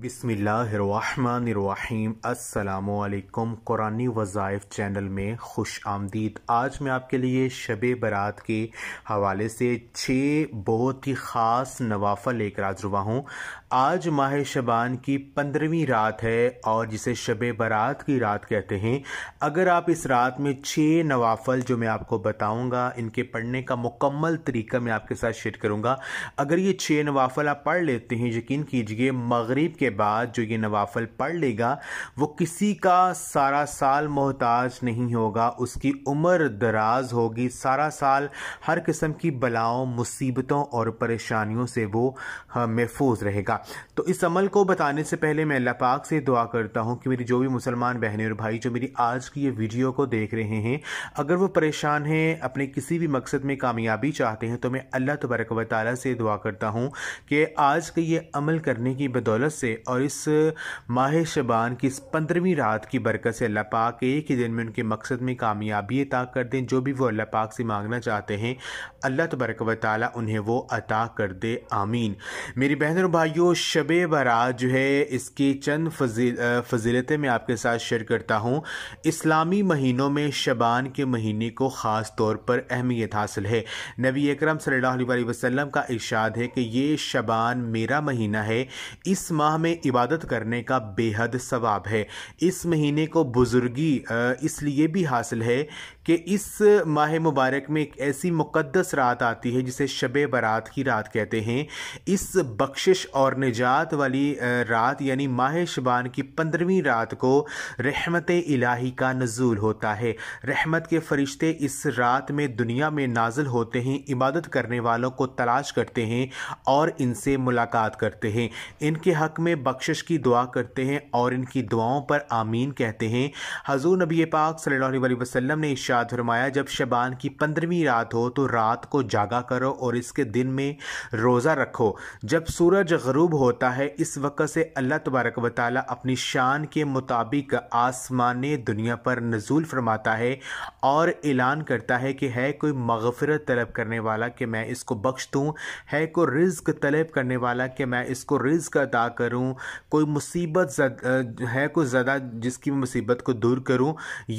बिसमीम अल्लाम कुरानी वज़ाइफ चैनल में खुश आमदीद आज मैं आपके लिए शब बारात के हवाले से छः बहुत ही ख़ास नवाफ़ा लेकर आज रुवा हूँ आज माह शबान की पंद्रहवीं रात है और जिसे शब बारात की रात कहते हैं अगर आप इस रात में छः नवाफ़ल जो मैं आपको बताऊँगा इनके पढ़ने का मुकम्मल तरीका मैं आपके साथ शेयर करूँगा अगर ये छः नवाफ़ल आप पढ़ लेते हैं यकीन कीजिए मगरब के के बाद जो ये नवाफल पढ़ लेगा वो किसी का सारा साल मोहताज नहीं होगा उसकी उम्र दराज होगी सारा साल हर किस्म की बलाओं मुसीबतों और परेशानियों से वो हाँ, महफूज रहेगा तो इस अमल को बताने से पहले मैं अल्लाह पाक से दुआ करता हूँ कि मेरी जो भी मुसलमान बहनें और भाई जो मेरी आज की ये वीडियो को देख रहे हैं अगर वो परेशान हैं अपने किसी भी मकसद में कामयाबी चाहते हैं तो मैं अल्लाह तबारक वाली से दुआ करता हूँ कि आज के ये अमल करने की बदौलत से और इस माह शबान की इस पंद्रहवीं रात की बरकत से अल्लाह पाक एक ही दिन में उनके मकसद में कामयाबी अता कर दें जो भी वो अल्लाह पाक से मांगना चाहते हैं अल्लाह तबरक व उन्हें वो अता कर दे आमीन मेरी बहन और भाइयों शब बरात जो है इसकी चंद फजीलतें मैं आपके साथ शेयर करता हूँ इस्लामी महीनों में शबान के महीने को ख़ास तौर पर अहमियत हासिल है नबी अकरम सल्लल्लाहु अलैहि वसल्लम का इरशाद है कि ये शबान मेरा महीना है इस माह में में इबादत करने का बेहद सवाब है इस महीने को बुज़ुर्गी इसलिए भी हासिल है कि इस माह मुबारक में एक ऐसी मुक़दस रात आती है जिसे शब बारात की रात कहते हैं इस बख्शिश और निजात वाली रात यानी माह शबान की पंद्रहवीं रात को रहमत इलाही का नजूल होता है रहमत के फरिश्ते इस रात में दुनिया में नाजिल होते हैं इबादत करने वालों को तलाश करते हैं और इनसे मुलाकात करते हैं इनके हक़ में बख्शिश की दुआ करते हैं और इनकी दुआओं पर आमीन कहते हैं हजूर नबी पाक सल्ला वसलम ने इस शाह फरमाया जब शबान की पंद्रहवीं रात हो तो रात को जागा करो और इसके दिन में रोज़ा रखो जब सूरज गरूब होता है इस वक्त से अल्लाह तबारक व ताली अपनी शान के मुताबिक आसमान दुनिया पर नजूल फरमाता है और ऐलान करता है कि है कोई मगफरत तलब करने वाला कि मैं इसको बख्श दूँ है को रिज्क तलब करने वाला कि मैं इसको रिज्क अदा करूँ कोई मुसीबत है कोई ज़्यादा जिसकी मुसीबत को दूर करूँ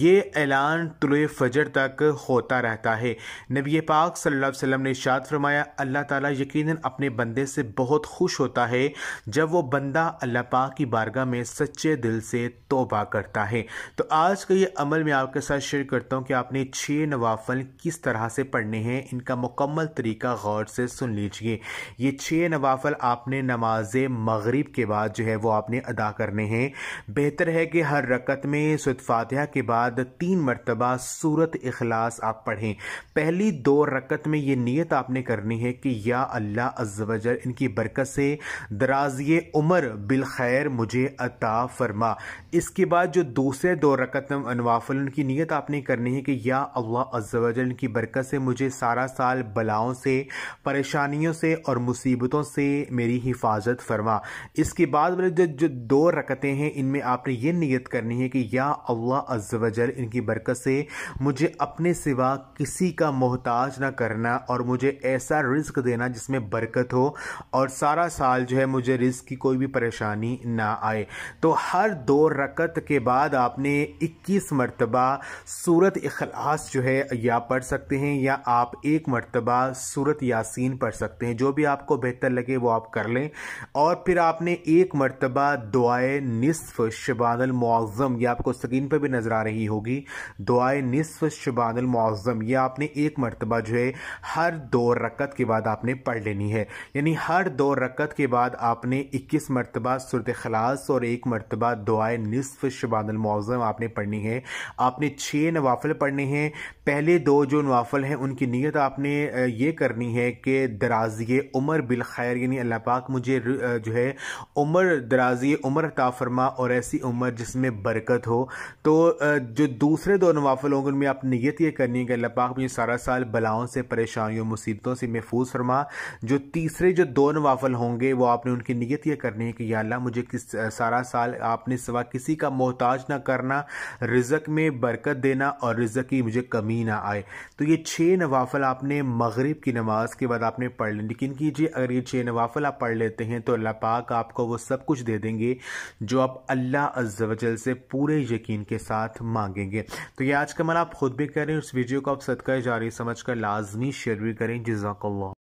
ये ऐलान तुल्फ फजर तक होता रहता है नबी पाक सल्लल्लाहु अलैहि वसल्लम ने शाद फरमाया अल्लाह ताला यकीनन अपने बंदे से बहुत खुश होता है जब वो बंदा अल्लाह पाक की बारगाह में सच्चे दिल से तोबा करता है तो आज का ये अमल मैं आपके साथ शेयर करता हूँ कि आपने छः नवाफल किस तरह से पढ़ने हैं इनका मुकम्मल तरीका गौर से सुन लीजिए ये छः नवाफल आपने नमाज मगरिब के बाद जो है वो आपने अदा करने हैं बेहतर है कि हर रकत में सुत के बाद तीन मरतबा सूरत इखलास आप पढ़ें पहली दो रकत में ये नीयत आपने करनी है कि या अल्लाह अजवजर इनकी बरकत से दराजिए उमर बिल खैर मुझे अता फरमा इसके बाद जो दूसरे दो रकत अनवाफल उनकी नीयत आपने करनी है कि या अल्लाह अजवजर इनकी बरकत से मुझे सारा साल बलाओं से परेशानियों से और मुसीबतों से मेरी हिफाजत फरमा इसके बाद वाले जो जो दो रकतें हैं इनमें आपने ये नीयत करनी है कि या अल्लाह अजवजर इनकी बरकत से मुझे अपने सिवा किसी का मोहताज ना करना और मुझे ऐसा रिस्क देना जिसमें बरकत हो और सारा साल जो है मुझे रिस्क की कोई भी परेशानी ना आए तो हर दो रकत के बाद आपने 21 मरतबा सूरत अखलास जो है या पढ़ सकते हैं या आप एक मरतबा सूरत यासीन पढ़ सकते हैं जो भी आपको बेहतर लगे वो आप कर लें और फिर आपने एक मरतबा दुआए निसफ़ शबानलमज़म यह आपको स्क्रीन पर भी नज़र आ रही होगी दुआए निसफ़ शुबान मौज़म ये आपने एक मरतबा जो है हर दो रकत के बाद आपने पढ़ लेनी है यानी हर दो रकत के बाद आपने इक्कीस मरतबा सुरत खलास और एक मरतबा दुआए नसफ़ शुबान मौज़म आपने पढ़नी है आपने छः नवाफल पढ़ने हैं पहले दो जो नवाफल हैं उनकी नीयत आपने ये करनी है कि दराजी उमर बिल खैर यानी अल्लाह पाक मुझे जो है उम्र दराजी उम्र ताफरमा और ऐसी उम्र जिसमें बरकत हो तो जो दूसरे दो नवाफल होंगे में आप नियत यह करनी है कि अल्लाह पाक मुझे सारा साल बलाओं से परेशानियों मुसीबतों से महफूज फरमा जो तीसरे जो दो नवाफल होंगे वो आपने उनकी नीयत यह करनी है कि या अल्लाह मुझे किस सारा साल आपने सिवा किसी का मोहताज ना करना रिजक में बरकत देना और रिजक की मुझे कमी ना आए तो ये छः नवाफल आपने मगरिब की नमाज के बाद आपने पढ़ लें लेकिन कीजिए अगर ये छः नवाफल आप पढ़ लेते हैं तो अल्लाह पाक आपको वो सब कुछ दे देंगे जो आप अल्लाह अज्जल से पूरे यकीन के साथ मांगेंगे तो ये आज का हमारा आप खुद भी करें उस वीडियो को आप सदका जारी समझ कर लाजमी शेयर भी करें जजाकल्ला